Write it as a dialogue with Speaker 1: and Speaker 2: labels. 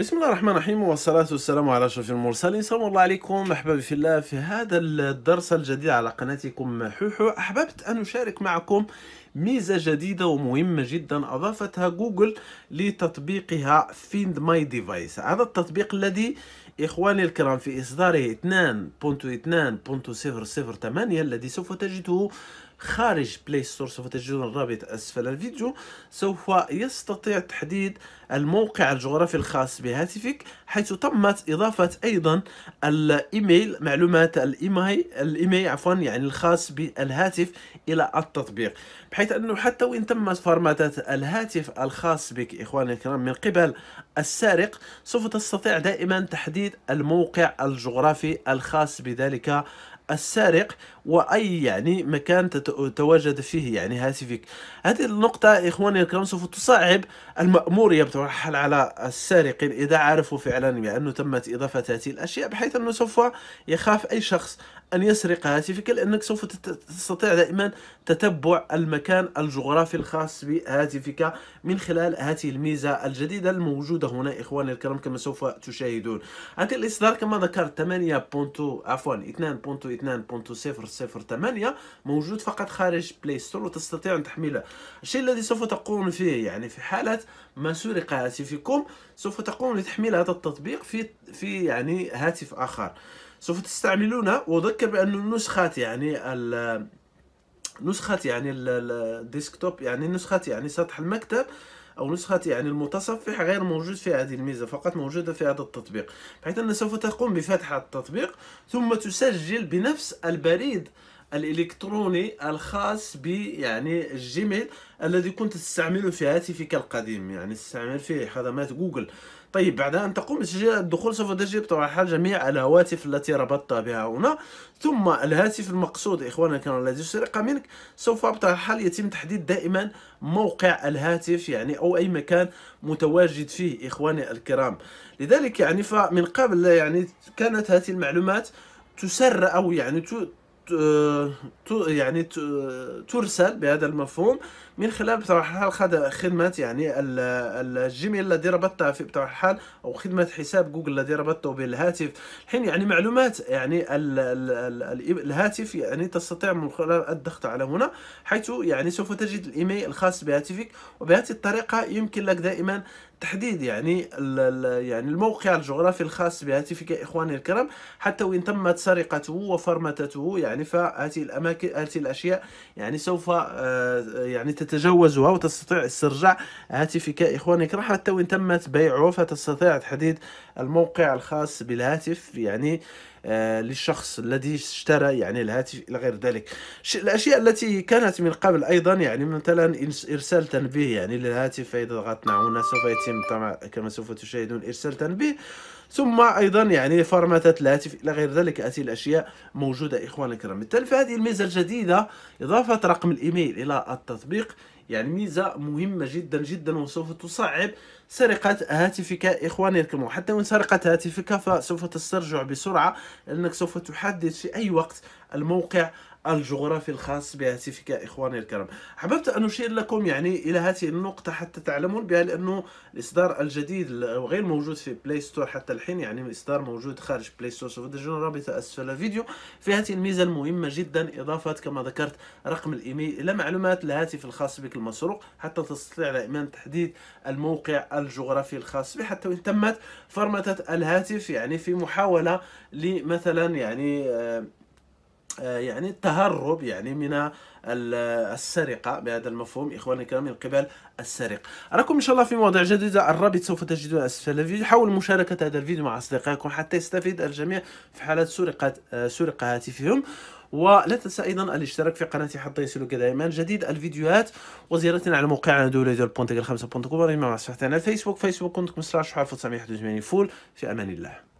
Speaker 1: بسم الله الرحمن الرحيم والصلاة والسلام على أشرف المرسلين سلام الله عليكم أحبابي في الله في هذا الدرس الجديد على قناتكم حوحو أحببت أن أشارك معكم ميزة جديدة ومهمة جدا أضافتها جوجل لتطبيقها فيند ماي ديفايس هذا التطبيق الذي إخواني الكرام في إصداره 2.2.008 الذي سوف تجده خارج بلاي ستور سوف تجدون الرابط أسفل الفيديو سوف يستطيع تحديد الموقع الجغرافي الخاص بهاتفك حيث تمت إضافة أيضا الإيميل معلومات الإيميل الإيميل عفوا يعني الخاص بالهاتف إلى التطبيق بحيث أنه حتى وإن تمت فرماتات الهاتف الخاص بك إخواني الكرام من قبل السارق سوف تستطيع دائما تحديد الموقع الجغرافي الخاص بذلك السارق واي يعني مكان تتواجد فيه يعني هاتفك هذه النقطه اخواني الكرام سوف تصعب الماموريه يترحل على السارقين اذا عرفوا فعلا بانه تمت اضافه هذه الاشياء بحيث انه سوف يخاف اي شخص ان يسرق هاتفك لانك سوف تستطيع دائما تتبع المكان الجغرافي الخاص بهاتفك من خلال هذه الميزه الجديده الموجوده هنا اخواني الكرام كما سوف تشاهدون هذا الاصدار كما ذكرت 8 بونتو عفوا 2 بونتو 2.008 موجود فقط خارج بلاي ستور وتستطيع أن تحمله الشيء الذي سوف تقوم فيه يعني في حالة ما سرق هاتفكم سوف تقوم لتحميل هذا التطبيق في في يعني هاتف آخر سوف تستعملونه وأذكر بأن نسخة يعني نسخة يعني الديسكتوب يعني نسخة يعني سطح المكتب أو نسخة يعني المتصفح غير موجود في هذه الميزة فقط موجودة في هذا التطبيق بحيث أن سوف تقوم بفتح التطبيق ثم تسجل بنفس البريد الالكتروني الخاص ب يعني الجيميل الذي كنت تستعمله في هاتفك القديم يعني تستعمل فيه خدمات جوجل طيب بعد ان تقوم بتسجيل الدخول سوف تجد طبعا جميع الهواتف التي ربطت بها هنا ثم الهاتف المقصود اخوانا كان الذي سرق منك سوف بطبيعه الحال يتم تحديد دائما موقع الهاتف يعني او اي مكان متواجد فيه اخواني الكرام لذلك يعني فمن قبل يعني كانت هذه المعلومات تسر او يعني يعني ترسل بهذا المفهوم من خلال بطبيعة الحال خدمة يعني الجيميل الذي ربطتها في بطبيعة الحال أو خدمة حساب جوجل الذي ربطته بالهاتف الحين يعني معلومات يعني الهاتف يعني تستطيع من خلال الضغط على هنا حيث يعني سوف تجد الإيميل الخاص بهاتفك وبهذه الطريقة يمكن لك دائما تحديد يعني يعني الموقع الجغرافي الخاص بهاتفك اخواني الكرام حتى وان تمت سرقته وفرمتته يعني فهذه الاماكن هذه الاشياء يعني سوف آه، يعني تتجاوزها وتستطيع استرجاع هاتفك اخواني الكرام حتى وان تمت بيعه فتستطيع تحديد الموقع الخاص بالهاتف يعني آه، للشخص الذي اشترى يعني الهاتف إلى غير ذلك الأشياء التي كانت من قبل أيضا يعني مثلا إرسال تنبيه يعني للهاتف فإذا ضغطنا هنا سوف يتم طبعا كما سوف تشاهدون إرسال تنبيه ثم ايضا يعني فرمتة الهاتف الى غير ذلك هذه الاشياء موجوده اخوان الكرام بالتالي فهذه الميزه الجديده اضافه رقم الايميل الى التطبيق يعني ميزه مهمه جدا جدا وسوف تصعب سرقه هاتفك اخواني الكرام حتى وان سرقت هاتفك فسوف تسترجع بسرعه لانك سوف تحدد في اي وقت الموقع الجغرافي الخاص بهاتفك إخواني الكرام حببت أن أشير لكم يعني إلى هذه النقطة حتى تعلمون بها لأنه الإصدار الجديد غير موجود في بلاي ستور حتى الحين يعني الإصدار موجود خارج بلاي ستور سوف تجدون رابطة أسفل الفيديو في هذه الميزة المهمة جدا إضافة كما ذكرت رقم الإيميل إلى معلومات الهاتف الخاص بك المسروق حتى تستطيع دائما تحديد الموقع الجغرافي الخاص به حتى وإن تمت فرمتة الهاتف يعني في محاولة لمثلا يعني آه، آه، يعني التهرب يعني من السرقة بهذا المفهوم إخواني الكرام من قبل السرق أراكم إن شاء الله في مواضيع جديدة الرابط سوف تجدون أسفل الفيديو حاولوا مشاركة هذا الفيديو مع أصدقائكم حتى يستفيد الجميع في حالة سرقة آه، سرقة هاتفهم ولا تنسى ايضا الاشتراك في قناتي حتى يصلك دائما جديد الفيديوهات وزيارتنا على موقعنا دوري 5com مع صفحتنا على الفيسبوك facebook.com/1981 فول في امان الله